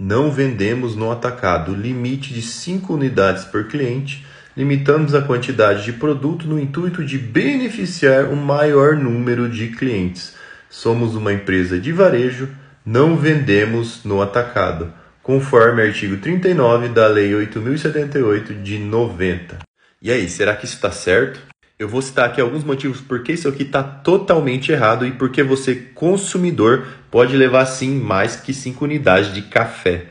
Não vendemos no atacado, limite de 5 unidades por cliente. Limitamos a quantidade de produto no intuito de beneficiar o maior número de clientes. Somos uma empresa de varejo, não vendemos no atacado, conforme artigo 39 da Lei 8078 de 90. E aí, será que isso está certo? Eu vou citar aqui alguns motivos porque isso aqui está totalmente errado e porque você, consumidor, pode levar sim mais que 5 unidades de café.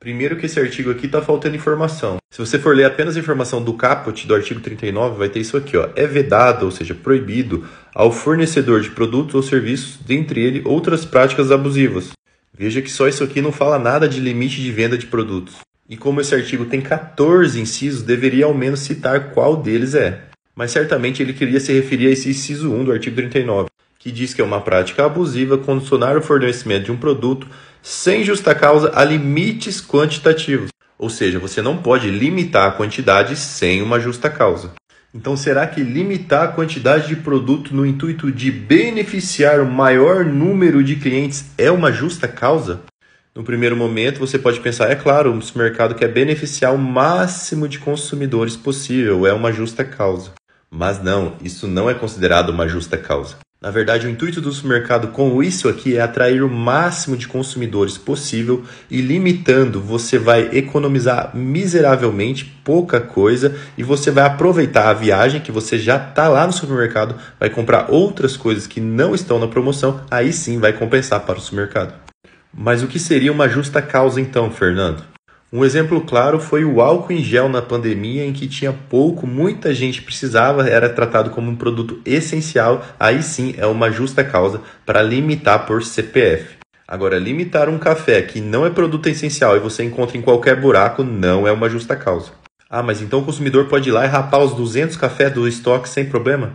Primeiro que esse artigo aqui está faltando informação. Se você for ler apenas a informação do caput do artigo 39, vai ter isso aqui, ó. É vedado, ou seja, proibido ao fornecedor de produtos ou serviços, dentre ele outras práticas abusivas. Veja que só isso aqui não fala nada de limite de venda de produtos. E como esse artigo tem 14 incisos, deveria ao menos citar qual deles é mas certamente ele queria se referir a esse inciso 1 do artigo 39, que diz que é uma prática abusiva condicionar o fornecimento de um produto sem justa causa a limites quantitativos. Ou seja, você não pode limitar a quantidade sem uma justa causa. Então, será que limitar a quantidade de produto no intuito de beneficiar o maior número de clientes é uma justa causa? No primeiro momento, você pode pensar, é claro, o mercado quer beneficiar o máximo de consumidores possível, é uma justa causa. Mas não, isso não é considerado uma justa causa. Na verdade, o intuito do supermercado com isso aqui é atrair o máximo de consumidores possível e limitando, você vai economizar miseravelmente pouca coisa e você vai aproveitar a viagem que você já está lá no supermercado, vai comprar outras coisas que não estão na promoção, aí sim vai compensar para o supermercado. Mas o que seria uma justa causa então, Fernando? Um exemplo claro foi o álcool em gel na pandemia, em que tinha pouco, muita gente precisava, era tratado como um produto essencial, aí sim é uma justa causa para limitar por CPF. Agora, limitar um café que não é produto essencial e você encontra em qualquer buraco não é uma justa causa. Ah, mas então o consumidor pode ir lá e rapar os 200 cafés do estoque sem problema?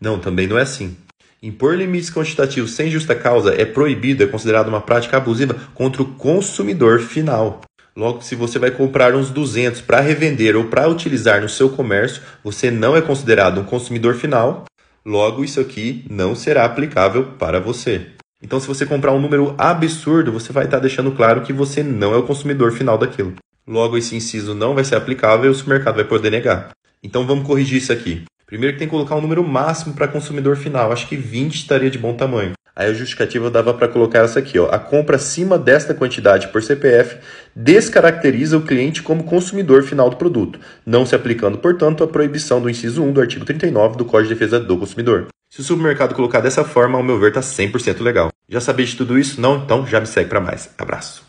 Não, também não é assim. Impor limites quantitativos sem justa causa é proibido, é considerado uma prática abusiva contra o consumidor final. Logo, se você vai comprar uns 200 para revender ou para utilizar no seu comércio, você não é considerado um consumidor final. Logo, isso aqui não será aplicável para você. Então, se você comprar um número absurdo, você vai estar tá deixando claro que você não é o consumidor final daquilo. Logo, esse inciso não vai ser aplicável e o supermercado vai poder negar. Então, vamos corrigir isso aqui. Primeiro que tem que colocar um número máximo para consumidor final. Acho que 20 estaria de bom tamanho. Aí a justificativa dava para colocar essa aqui, ó. A compra acima desta quantidade por CPF descaracteriza o cliente como consumidor final do produto, não se aplicando, portanto, a proibição do inciso 1 do artigo 39 do Código de Defesa do Consumidor. Se o supermercado colocar dessa forma, ao meu ver, tá 100% legal. Já sabia de tudo isso? Não? Então já me segue para mais. Abraço.